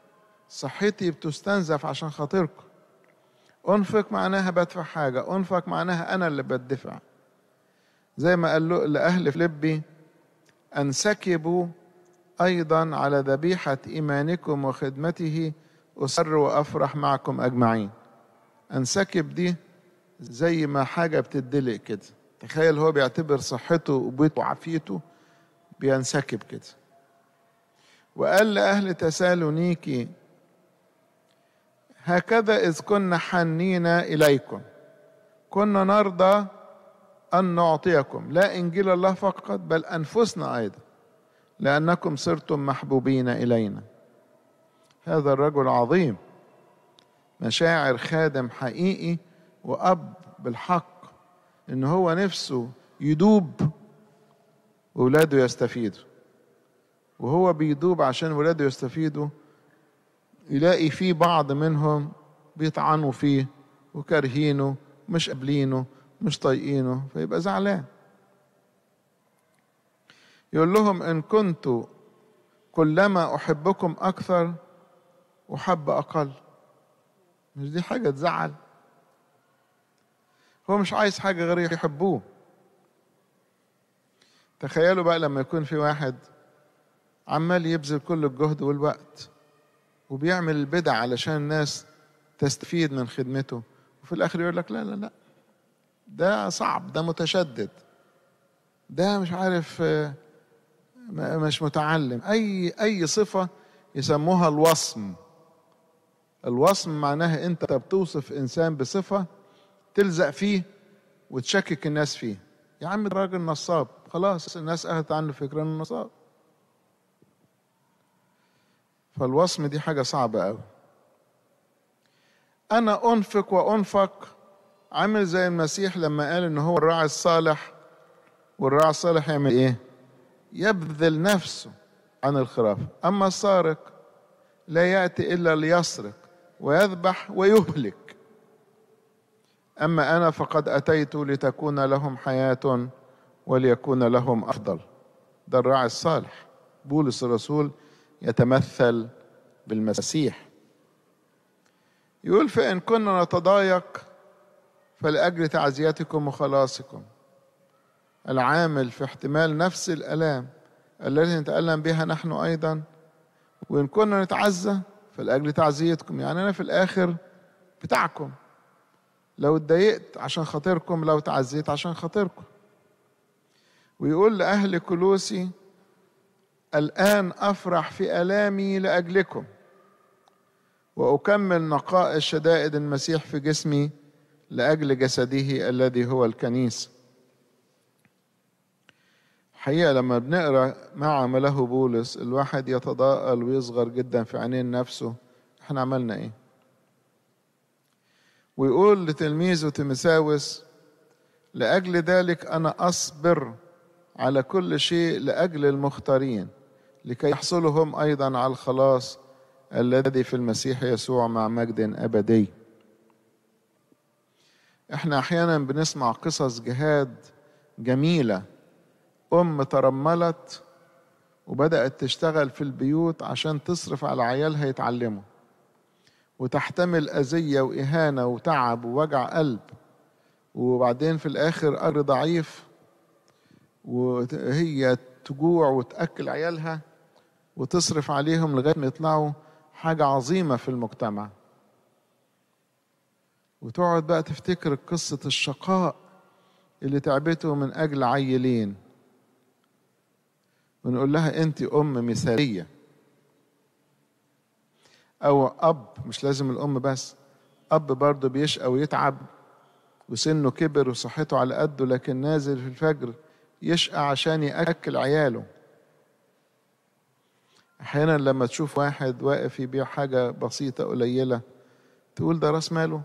صحتي بتستنزف عشان خاطركم أنفق معناها بدفع حاجة أنفق معناها أنا اللي بدفع زي ما قال له لأهل فلبي أنسكبوا أيضا على ذبيحة إيمانكم وخدمته أسر وأفرح معكم أجمعين أنسكب دي زي ما حاجة بتدلق كده تخيل هو بيعتبر صحته وبيته وعافيته بينسكب كده وقال لأهل تسالونيكي هكذا إذ كنا حنين إليكم كنا نرضى أن نعطيكم لا إنجيل الله فقط بل أنفسنا أيضا لأنكم صرتم محبوبين إلينا هذا الرجل عظيم مشاعر خادم حقيقي وأب بالحق إن هو نفسه يدوب وولاده يستفيدوا وهو بيدوب عشان ولاده يستفيدوا يلاقي في بعض منهم بيطعنوا فيه وكارهينه مش قابلينه مش طايقينه فيبقى زعلان يقول لهم إن كنت كلما أحبكم أكثر أحب أقل مش دي حاجة تزعل هو مش عايز حاجة غير يحبوه تخيلوا بقى لما يكون في واحد عمال يبذل كل الجهد والوقت وبيعمل البدع علشان الناس تستفيد من خدمته وفي الآخر يقول لك لا لا لا ده صعب ده متشدد ده مش عارف آه، مش متعلم أي أي صفة يسموها الوصم الوصم معناها أنت بتوصف إنسان بصفة تلزق فيه وتشكك الناس فيه يا عم الراجل نصاب خلاص الناس أخذت عنه فكرة إنه نصاب فالوصم دي حاجة صعبة أوي أنا أنفق وأنفق عامل زي المسيح لما قال إن هو الراعي الصالح والراعي الصالح يعمل إيه؟ يبذل نفسه عن الخرافة أما السارق لا يأتي إلا ليسرق ويذبح ويهلك أما أنا فقد أتيت لتكون لهم حياة وليكون لهم أفضل ده الراعي الصالح بولس الرسول يتمثل بالمسيح يقول فإن كنا نتضايق فلأجل تعزيتكم وخلاصكم العامل في احتمال نفس الآلام التي نتألم بها نحن أيضا وإن كنا نتعزى فلأجل تعزيتكم يعني أنا في الآخر بتاعكم لو اتضايقت عشان خاطركم لو تعزيت عشان خاطركم ويقول لأهل كلوسي الآن أفرح في آلامي لأجلكم وأكمل نقاء شدائد المسيح في جسمي لأجل جسده الذي هو الكنيسة حقيقة لما بنقرأ ما عمله بولس الواحد يتضاءل ويصغر جدا في عينين نفسه احنا عملنا ايه ويقول لتلميذه تيمساوس لأجل ذلك أنا أصبر على كل شيء لأجل المختارين لكي يحصلوا هم ايضا على الخلاص الذي في المسيح يسوع مع مجد ابدي احنا احيانا بنسمع قصص جهاد جميله ام ترملت وبدات تشتغل في البيوت عشان تصرف على عيالها يتعلموا وتحتمل اذيه واهانه وتعب ووجع قلب وبعدين في الاخر قر ضعيف وهي تجوع وتاكل عيالها وتصرف عليهم لغايه ما يطلعوا حاجه عظيمه في المجتمع وتقعد بقى تفتكر قصه الشقاء اللي تعبته من اجل عيلين ونقول لها انت ام مثاليه او اب مش لازم الام بس اب برضه بيشقى ويتعب وسنه كبر وصحته على قده لكن نازل في الفجر يشقى عشان ياكل عياله احيانا لما تشوف واحد واقف يبيع حاجه بسيطه قليله تقول ده راس ماله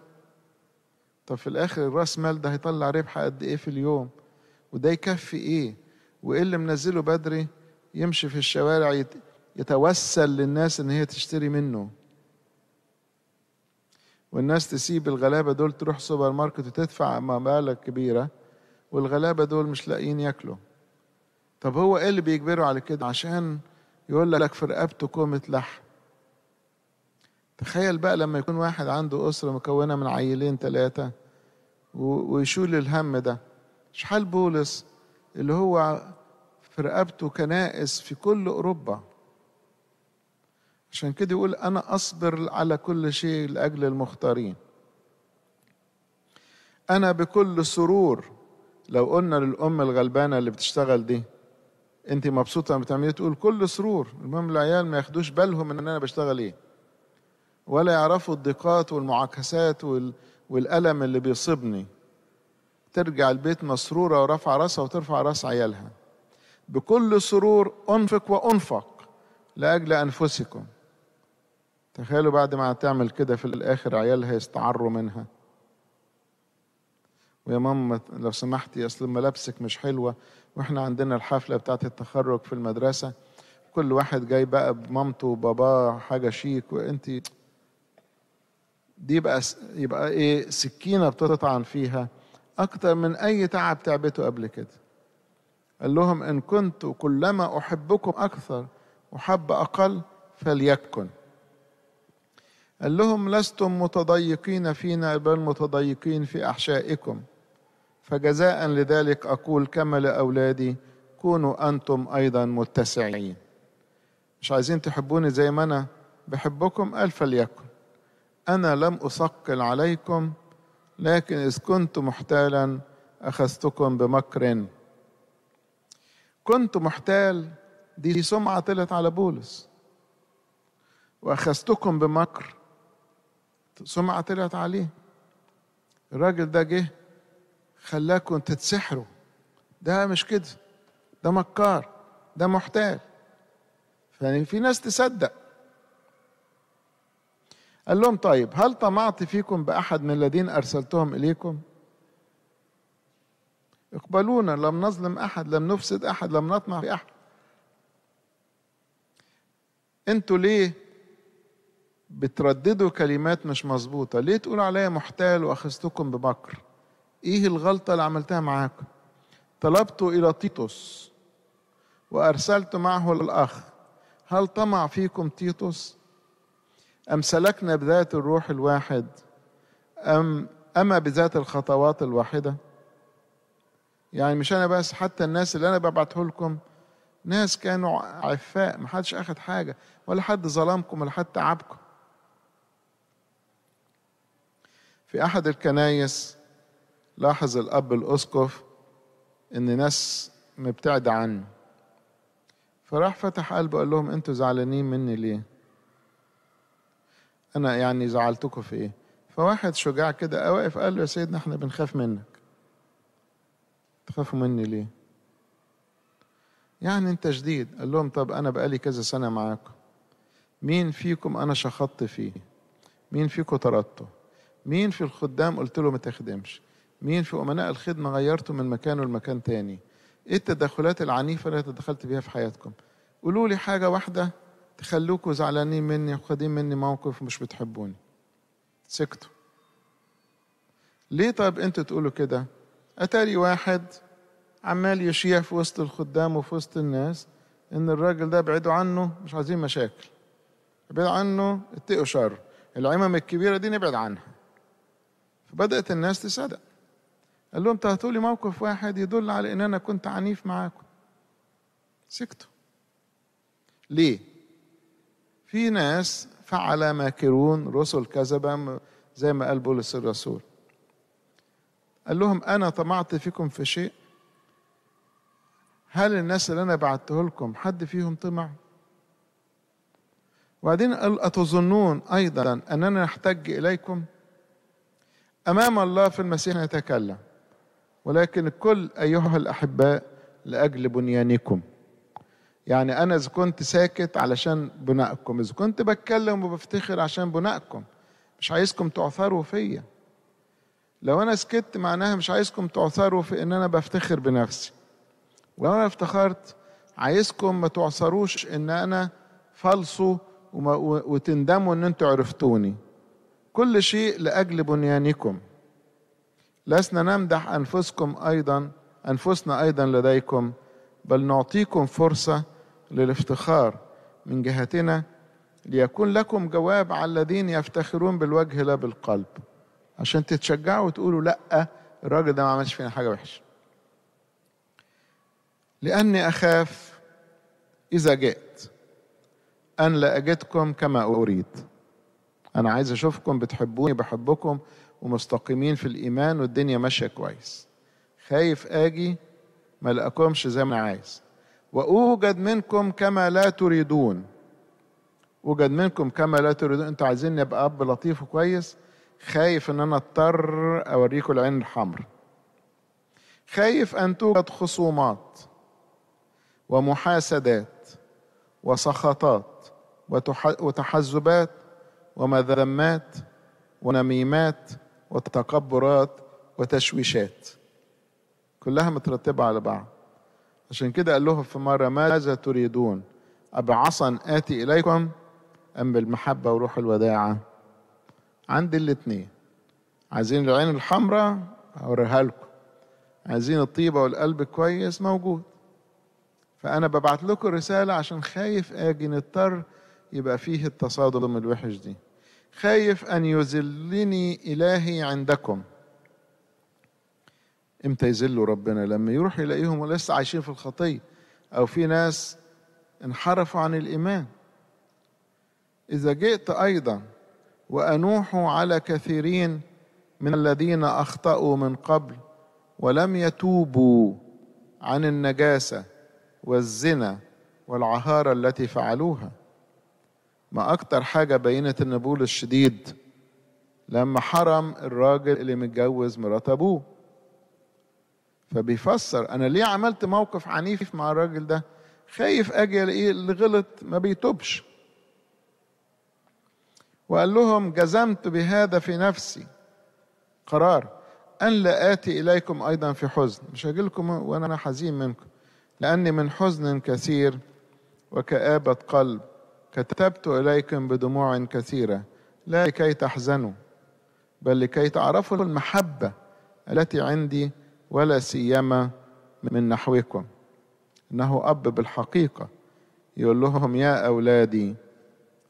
طب في الاخر الراس مال ده هيطلع ربح قد ايه في اليوم وده يكفي ايه وايه اللي منزله بدري يمشي في الشوارع يتوسل للناس ان هي تشتري منه والناس تسيب الغلابه دول تروح سوبر ماركت وتدفع مبالغ كبيره والغلابه دول مش لاقيين ياكلوا طب هو ايه اللي بيجبره على كده عشان يقول لك في رقبته كومة لحم تخيل بقى لما يكون واحد عنده أسرة مكونة من عيلين ثلاثة ويشول الهم ده حال بولس اللي هو في رقبته كنائس في كل أوروبا عشان كده يقول أنا أصبر على كل شيء لأجل المختارين أنا بكل سرور لو قلنا للأم الغلبانة اللي بتشتغل دي انت مبسوطه لما بتعمليه تقول كل سرور المهم العيال ما ياخدوش بالهم ان انا بشتغل ايه ولا يعرفوا الضيقات والمعاكسات وال... والالم اللي بيصيبني ترجع البيت مسروره ورافعه راسها وترفع راس عيالها بكل سرور انفق وانفق لاجل انفسكم تخيلوا بعد ما تعمل كده في الاخر عيالها يستعروا منها ويا ماما لو سمحتي اصل ملابسك مش حلوه واحنا عندنا الحفله بتاعه التخرج في المدرسه كل واحد جاي بقى بمامته وباباه حاجه شيك وانت دي بقى يبقى ايه سكينه بتطعن فيها اكتر من اي تعب تعبته قبل كده قال لهم ان كنت كلما احبكم اكثر احب اقل فليكن قال لهم لستم متضيقين فينا بل متضيقين في احشائكم فجزاء لذلك أقول كما لأولادي كونوا أنتم أيضا متسعين مش عايزين تحبوني زي ما أنا بحبكم قال فليكن أنا لم أثقل عليكم لكن إذ كنت محتالا أخذتكم بمكر كنت محتال دي سمعة طلعت على بولس وأخذتكم بمكر سمعة طلعت عليه الراجل ده جه خلاكم تتسحروا ده مش كده ده مكار ده محتال يعني في ناس تصدق قال لهم طيب هل طمعت فيكم بأحد من الذين أرسلتهم إليكم اقبلونا لم نظلم أحد لم نفسد أحد لم نطمع في أحد انتوا ليه بترددوا كلمات مش مظبوطة ليه تقولوا عليا محتال وأخذتكم ببكر ايه الغلطه اللي عملتها معاكم طلبت الى تيتوس وارسلت معه الاخ هل طمع فيكم تيتوس ام سلكنا بذات الروح الواحد ام اما بذات الخطوات الواحده يعني مش انا بس حتى الناس اللي انا ببعته لكم ناس كانوا عفاء حدش اخد حاجه ولا حد ظلمكم ولا حد تعبكم في احد الكنايس لاحظ الأب الأسقف إن ناس مبتعدة عنه فراح فتح قلبه قال لهم أنتوا زعلانين مني ليه؟ أنا يعني زعلتكم في إيه؟ فواحد شجاع كده واقف قال له يا سيدنا إحنا بنخاف منك تخافوا مني ليه؟ يعني أنت شديد قال لهم طب أنا بقالي كذا سنة معاكم مين فيكم أنا شخطت فيه؟ مين فيكم طردته؟ مين في الخدام قلت له ما تخدمش؟ مين في أمناء الخدمة غيرته من مكانه لمكان تاني إيه التدخلات العنيفة اللي تدخلت بيها في حياتكم قولوا لي حاجة واحدة تخلوكوا زعلانين مني وخدين مني موقف مش بتحبوني سكتوا ليه طيب انتوا تقولوا كده اتاري واحد عمال يشيع في وسط الخدام وفي وسط الناس ان الراجل ده ابعدوا عنه مش عايزين مشاكل ابعد عنه اتقوا شر العمم الكبيرة دي نبعد عنها فبدأت الناس تصدق قال لهم انتوا لي موقف واحد يدل على ان انا كنت عنيف معاكم سكتوا ليه في ناس فعل ماكرون رسل كذبة زي ما قال بولس الرسول قال لهم أنا طمعت فيكم في شيء هل الناس اللي أنا بعته لكم حد فيهم طمع وبعدين قال أتظنون أيضا أننا نحتج إليكم أمام الله في المسيح نتكلم ولكن الكل أيها الأحباء لأجل بنيانكم يعني أنا إذا كنت ساكت علشان بنائكم إذا كنت بتكلم وبفتخر عشان بنائكم مش عايزكم تعثروا فيا لو أنا سكت معناها مش عايزكم تعثروا في إن أنا بفتخر بنفسي ولو أنا افتخرت عايزكم ما تعثروش إن أنا فلصوا وتندموا إن أنتوا عرفتوني كل شيء لأجل بنيانكم لسنا نمدح أنفسكم أيضا أنفسنا أيضا لديكم بل نعطيكم فرصة للافتخار من جهتنا ليكون لكم جواب على الذين يفتخرون بالوجه لا بالقلب عشان تتشجعوا وتقولوا لأ الراجل ده ما عملش فينا حاجة وحشة لأني أخاف إذا جئت أن لا أجدكم كما أريد أنا عايز أشوفكم بتحبوني بحبكم ومستقيمين في الإيمان والدنيا ماشية كويس خايف آجي ما لأكمش زي ما أنا عايز وأوجد منكم كما لا تريدون أوجد منكم كما لا تريدون أنتوا عايزين أبقى أب لطيف وكويس خايف إن أنا أضطر أوريكم العين الحمر خايف أن توجد خصومات ومحاسدات وسخطات وتحزبات ومذمات ونميمات وتكبرات وتشويشات كلها مترتبة على بعض عشان كده قال لهم في مرة ماذا تريدون أبعصا آتي إليكم أم بالمحبة وروح الوداعة عندي الاتنين عايزين العين الحمراء أوريها لكم عايزين الطيبة والقلب كويس موجود فأنا ببعت لكم رسالة عشان خايف آجي نضطر يبقى فيه التصادم الوحش دي خايف أن يذلني إلهي عندكم امتى يذلوا ربنا لما يروح يلاقيهم ولسه عايشين في الخطية أو في ناس انحرفوا عن الإيمان إذا جئت أيضا وأنوح على كثيرين من الذين أخطأوا من قبل ولم يتوبوا عن النجاسة والزنا والعهارة التي فعلوها ما أكتر حاجة بينت إن بولس شديد لما حرم الراجل اللي متجوز مرات أبوه فبيفسر أنا ليه عملت موقف عنيف مع الراجل ده خايف أجي ألاقيه اللي غلط ما بيتوبش وقال لهم جزمت بهذا في نفسي قرار أن لا آتي إليكم أيضا في حزن مش هاجي لكم وأنا حزين منكم لأني من حزن كثير وكآبة قلب كتبت إليكم بدموع كثيرة لا لكي تحزنوا بل لكي تعرفوا المحبة التي عندي ولا سيما من نحوكم إنه أب بالحقيقة يقول لهم يا أولادي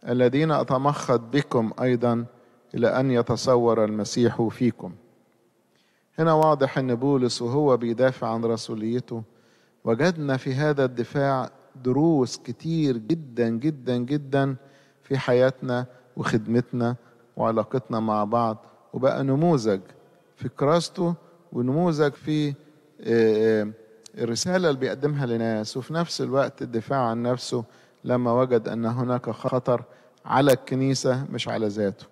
الذين أتمخض بكم أيضا إلى أن يتصور المسيح فيكم هنا واضح أن بولس وهو بيدافع عن رسوليته وجدنا في هذا الدفاع دروس كتير جدا جدا جدا في حياتنا وخدمتنا وعلاقتنا مع بعض وبقى نموذج في كراسته ونموذج في آه، آه، الرسالة اللي بيقدمها لناس وفي نفس الوقت الدفاع عن نفسه لما وجد أن هناك خطر على الكنيسة مش على ذاته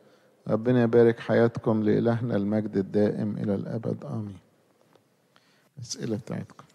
ربنا يبارك حياتكم لإلهنا المجد الدائم إلى الأبد آمين الأسئلة بتاعتكم